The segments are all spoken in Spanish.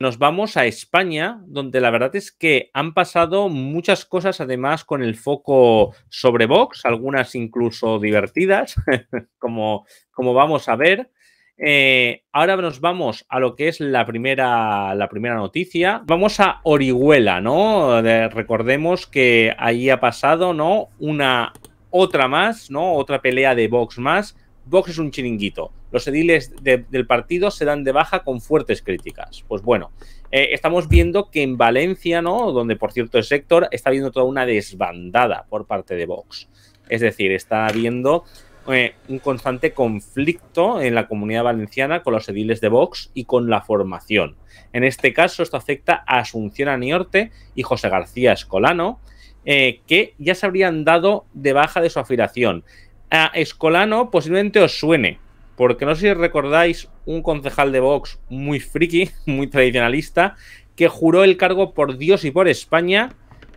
Nos vamos a España, donde la verdad es que han pasado muchas cosas, además con el foco sobre Vox, algunas incluso divertidas, como, como vamos a ver. Eh, ahora nos vamos a lo que es la primera, la primera noticia. Vamos a Orihuela, ¿no? recordemos que allí ha pasado, ¿no? Una otra más, ¿no? Otra pelea de Vox más. Vox es un chiringuito los ediles del partido se dan de baja con fuertes críticas. Pues bueno, eh, estamos viendo que en Valencia, ¿no? Donde por cierto el sector está viendo toda una desbandada por parte de Vox. Es decir, está habiendo eh, un constante conflicto en la comunidad valenciana con los ediles de Vox y con la formación. En este caso, esto afecta a Asunción Aniorte y José García Escolano, eh, que ya se habrían dado de baja de su afiliación. A Escolano posiblemente os suene, porque no sé si recordáis un concejal de Vox muy friki, muy tradicionalista, que juró el cargo por Dios y por España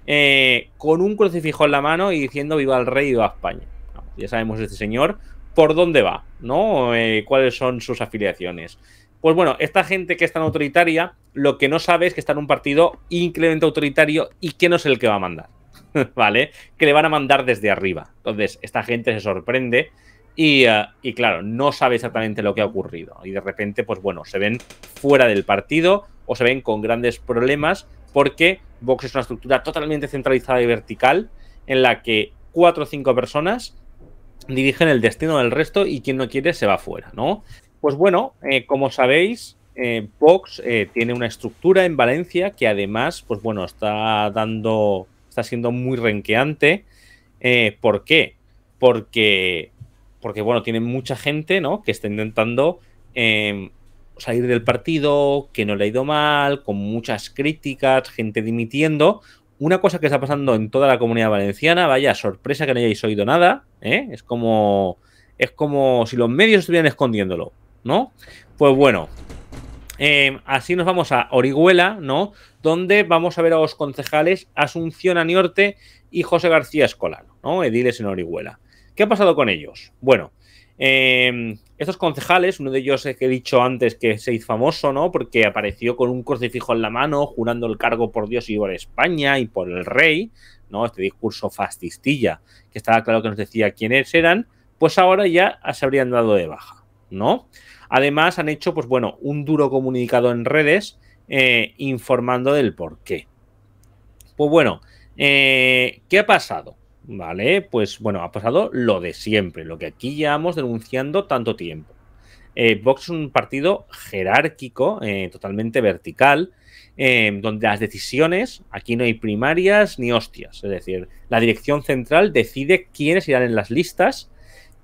eh, con un crucifijo en la mano y diciendo viva el rey y viva España. ya sabemos este señor por dónde va, ¿no? Eh, ¿Cuáles son sus afiliaciones? Pues bueno, esta gente que es tan autoritaria, lo que no sabe es que está en un partido increíblemente autoritario y que no es el que va a mandar, ¿vale? Que le van a mandar desde arriba. Entonces, esta gente se sorprende eh, y, claro, no sabe exactamente lo que ha ocurrido. Y de repente, pues bueno, se ven fuera del partido o se ven con grandes problemas porque Vox es una estructura totalmente centralizada y vertical en la que cuatro o cinco personas dirigen el destino del resto y quien no quiere se va fuera, ¿no? Pues bueno, eh, como sabéis, eh, Vox tiene una estructura en Valencia que además, pues bueno, está dando, está siendo muy renqueante. ¿Por qué? Porque porque bueno, tiene mucha gente, ¿no? Que está intentando em, salir del partido, que no le ha ido mal, con muchas críticas, gente dimitiendo. Una cosa que está pasando en toda la comunidad valenciana, vaya sorpresa que no hayáis oído nada, ¿eh? es como es como si los medios estuvieran escondiéndolo, ¿no? Pues bueno, em, así nos vamos a Orihuela, ¿no? Donde vamos a ver a los concejales Asunción Aniorte y José García Escolano, ¿no? Ediles en Orihuela. ¿Qué ha pasado con ellos? Bueno, em, estos concejales, uno de ellos que he dicho antes que se hizo famoso, ¿no? Porque apareció con un crucifijo en la mano, jurando el cargo por Dios y por España y por el rey, ¿no? Este discurso fascistilla, que estaba claro que nos decía quiénes eran, pues ahora ya se habrían dado de baja, ¿no? Además, han hecho, pues bueno, un duro comunicado en redes eh, informando del por qué. Pues bueno, eh, ¿qué ha pasado? ¿vale? Pues bueno, ha pasado lo de siempre, lo que aquí llevamos denunciando tanto tiempo. Eh, Vox es un partido jerárquico, eh, totalmente vertical, em, donde las decisiones, aquí no hay primarias ni hostias, es decir, la dirección central decide quiénes irán en las listas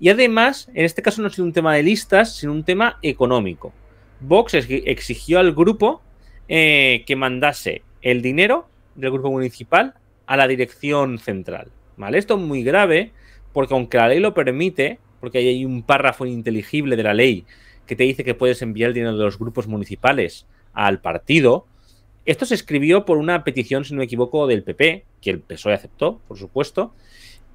y además, en este caso no ha sido un tema de listas, sino un tema económico. Vox exigió al grupo eh, que mandase el dinero del grupo municipal a la dirección central. Esto es muy grave porque aunque la ley lo permite, porque hay un párrafo ininteligible de la ley que te dice que puedes enviar dinero de los grupos municipales al partido, esto se escribió por una petición, si no me equivoco, del PP, que el PSOE aceptó, por supuesto,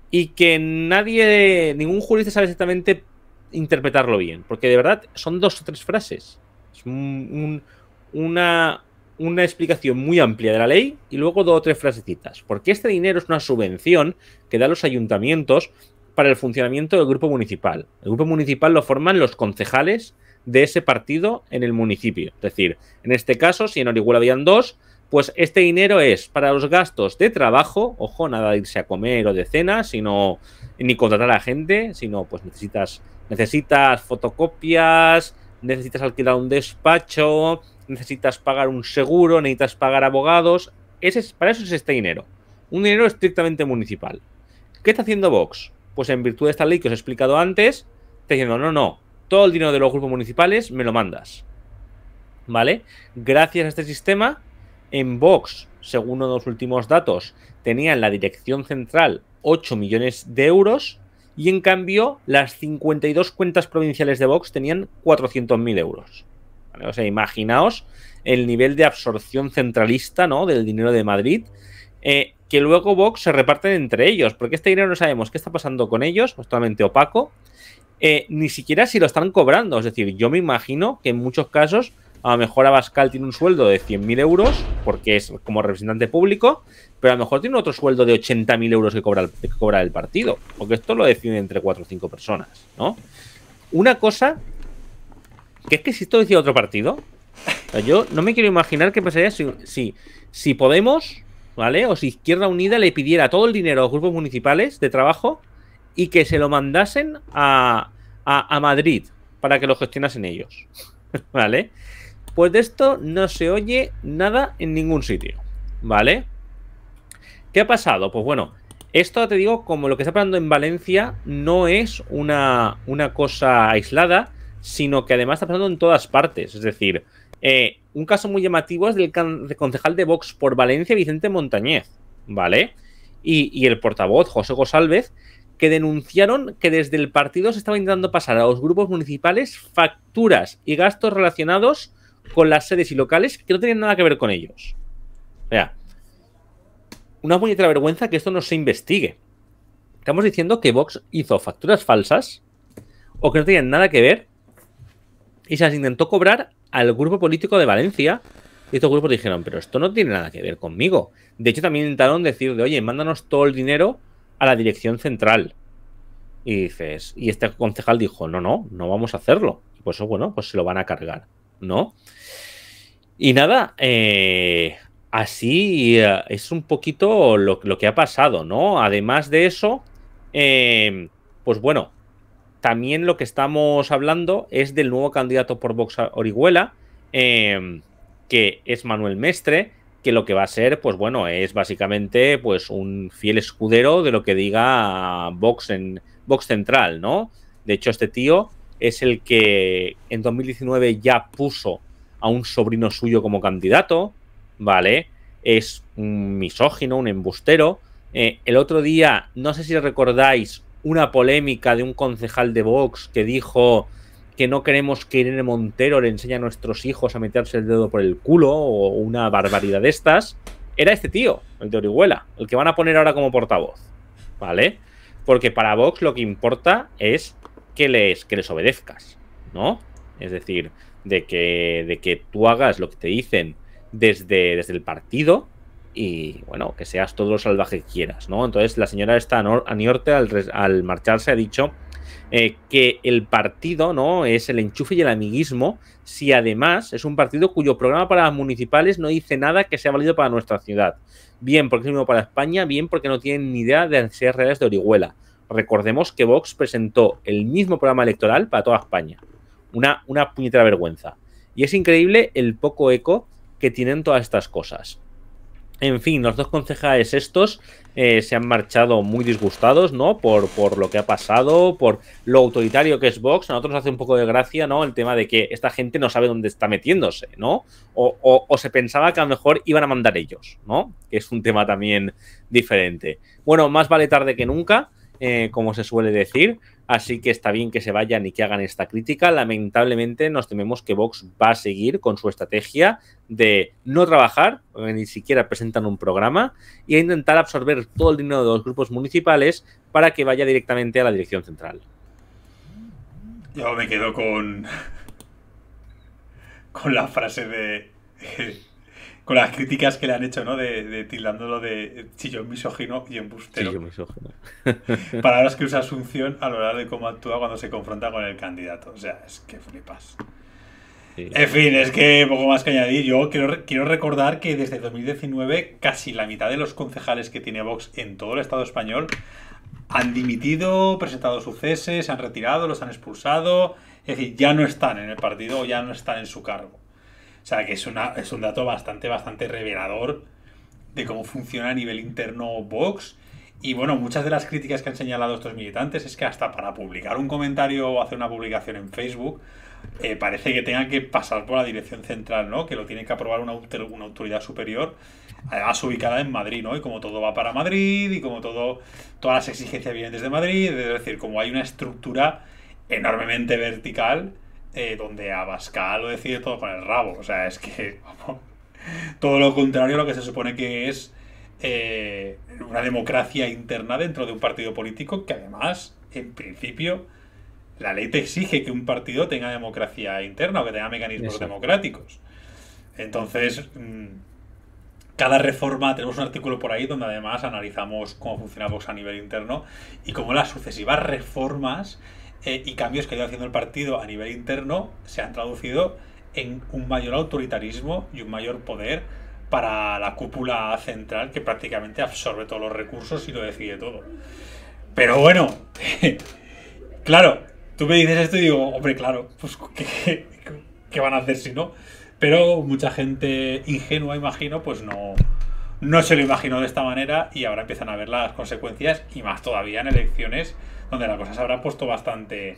y que nadie, ningún jurista sabe exactamente interpretarlo bien, porque de verdad son dos o tres frases. Es una, una explicación muy amplia de la ley y luego dos o tres frasecitas. Porque este dinero es una subvención que da los ayuntamientos para el funcionamiento del grupo municipal. El grupo municipal lo forman los concejales de ese partido en el municipio. Es decir, en este caso, si en Orihuela habían dos, pues este dinero es para los gastos de trabajo, ojo, nada de irse a comer o de cena, sino ni contratar a gente, sino pues necesitas necesitas fotocopias, necesitas alquilar un despacho, necesitas pagar un seguro, necesitas pagar abogados. Ese es, para eso es este dinero. Un dinero estrictamente municipal. ¿Qué está haciendo Vox? Pues en virtud de esta ley que os he explicado antes, está diciendo, no, no, todo el dinero de los grupos municipales me lo mandas. ¿Vale? Gracias a este sistema, en Vox, según los últimos datos, tenían la dirección central 8 millones de euros y en cambio las 52 cuentas provinciales de Vox tenían 400.000 euros. O sea, imaginaos el nivel de absorción centralista ¿no? del dinero de Madrid, eh, que luego Vox se reparten entre ellos, porque este dinero no sabemos qué está pasando con ellos, totalmente opaco, eh, ni siquiera si lo están cobrando. Es decir, yo me imagino que en muchos casos a lo mejor Abascal tiene un sueldo de 100.000 euros, porque es como representante público, pero a lo mejor tiene otro sueldo de 80.000 euros que cobra, el, cobra el partido, porque esto lo deciden entre cuatro o cinco personas, ¿no? Una cosa que es que si esto decía otro partido, yo no me quiero imaginar qué pasaría si, si, Podemos, ¿vale? O si Izquierda Unida le pidiera todo el dinero a los grupos municipales de trabajo y que se lo mandasen a, a Madrid para que lo gestionasen ellos, ¿vale? Pues de esto no se oye nada en ningún sitio, ¿vale? ¿Qué ha pasado? Pues bueno, esto te digo, como lo que está pasando en Valencia no es una, una cosa aislada, sino que además está pasando en todas partes. Es decir, eh, un caso muy llamativo es del concejal de Vox por Valencia, Vicente Montañez, ¿vale? Y, el portavoz, José Gosalvez, que denunciaron que desde el partido se estaba intentando pasar a los grupos municipales facturas y gastos relacionados con las sedes y locales que no tenían nada que ver con ellos. O sea, una puñetera vergüenza que esto no se investigue. Estamos diciendo que Vox hizo facturas falsas o que no tenían nada que ver y se intentó cobrar al grupo político de Valencia. Y estos grupos dijeron, pero esto no tiene nada que ver conmigo. De hecho, también intentaron decir de, oye, mándanos todo el dinero a la dirección central. Y dices, y este concejal dijo, no, no, no vamos a hacerlo. Y pues bueno, pues se lo van a cargar, ¿no? Y nada, eh, así eh, es un poquito lo, que ha pasado, ¿no? Además de eso, eh, pues bueno, también lo que estamos hablando es del nuevo candidato por Vox Orihuela, em, que es Manuel Mestre, que lo que va a ser, pues bueno, es básicamente pues un fiel escudero de lo que diga Vox en Central, ¿no? De hecho, este tío es el que en 2019 ya puso a un sobrino suyo como candidato, ¿vale? Es un misógino, un embustero. Eh, el otro día, no sé si recordáis, una polémica de un concejal de Vox que dijo que no queremos que Irene Montero le enseñe a nuestros hijos a meterse el dedo por el culo o una barbaridad de estas, era este tío, el de Orihuela, el que van a poner ahora como portavoz. ¿Vale? Porque para Vox lo que importa es que les, que les obedezcas, ¿no? Es decir, de que, de que tú hagas lo que te dicen desde, desde el partido y bueno, que seas todo lo salvaje que quieras, ¿no? Entonces la señora esta Aniorte al, al marcharse ha dicho eh, que el partido, ¿no? Es el enchufe y el amiguismo, si además es un partido cuyo programa para las municipales no dice nada que sea válido para nuestra ciudad. Bien porque es mismo para España, bien porque no tienen ni idea de ser reales de Orihuela. Recordemos que Vox presentó el mismo programa electoral para toda España. Una, una puñetera vergüenza. Y es increíble el poco eco que tienen todas estas cosas. En fin, los dos concejales estos eh, se han marchado muy disgustados, ¿no? Por, por lo que ha pasado, por lo autoritario que es Vox. A nosotros nos hace un poco de gracia, ¿no? El tema de que esta gente no sabe dónde está metiéndose, ¿no? O, se pensaba que a lo mejor iban a mandar ellos, ¿no? Que es un tema también diferente. Bueno, más vale tarde que nunca. Eh, como se suele decir. Así que está bien que se vayan y que hagan esta crítica. Lamentablemente nos tememos que Vox va a seguir con su estrategia de no trabajar, eh, ni siquiera presentan un programa, y a intentar absorber todo el dinero de los grupos municipales para que vaya directamente a la dirección central. Yo me quedo con, con la frase de con las críticas que le han hecho, ¿no? De, de tildándolo de chillón misógino y embustero. Chillón misógino. Palabras que usa Asunción a lo largo de cómo actúa cuando se confronta con el candidato. O sea, es que flipas. En fin, es que poco más que añadir. Yo quiero, recordar que desde 2019 casi la mitad de los concejales que tiene Vox en todo el Estado español han dimitido, presentado su cese, se han retirado, los han expulsado. Es decir, ya no están en el partido o ya no están en su cargo. O sea, que es, un dato bastante, bastante revelador de cómo funciona a nivel interno Vox. Y bueno, muchas de las críticas que han señalado estos militantes es que hasta para publicar un comentario o hacer una publicación en Facebook, eh, parece que tenga que pasar por la dirección central, ¿no? Que lo tiene que aprobar una, una, autoridad superior, además ubicada en Madrid, ¿no? Y como todo va para Madrid y como todo, todas las exigencias vienen desde Madrid, es decir, como hay una estructura enormemente vertical eh, donde Abascal lo decide todo con el rabo. O sea, es que todo lo contrario a lo que se supone que es eh, una democracia interna dentro de un partido político que además, en principio, la ley te exige que un partido tenga democracia interna o que tenga mecanismos democráticos. Entonces, mm, cada reforma, tenemos un artículo por ahí donde además analizamos cómo funciona a nivel interno y cómo las sucesivas reformas eh, y cambios que ha ido haciendo el partido a nivel interno se han traducido en un mayor autoritarismo y un mayor poder para la cúpula central que prácticamente absorbe todos los recursos y lo decide todo. Pero bueno, claro, tú me dices esto y digo, hombre, claro, pues ¿qué, qué van a hacer si no? Pero mucha gente ingenua, imagino, pues no, no se lo imaginó de esta manera y ahora empiezan a ver las consecuencias y más todavía en elecciones donde la cosa se habrá puesto bastante,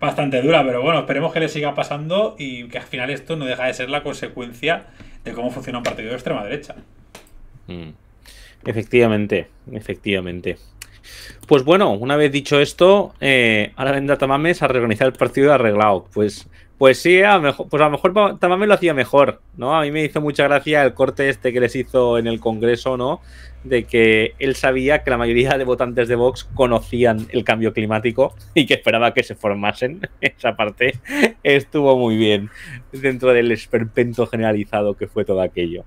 bastante dura. Pero bueno, esperemos que le siga pasando y que al final esto no deja de ser la consecuencia de cómo funciona un partido de extrema derecha. Mm. Efectivamente, efectivamente. Pues bueno, una vez dicho esto, eh, ahora vendrá Tamames a reorganizar el partido arreglado. Pues pues sí, a lo mejor, pues a lo mejor Tamame lo hacía mejor, ¿no? A mí me hizo mucha gracia el corte este que les hizo en el Congreso, ¿no? De que él sabía que la mayoría de votantes de Vox conocían el cambio climático y que esperaba que se formasen. Esa parte estuvo muy bien dentro del esperpento generalizado que fue todo aquello.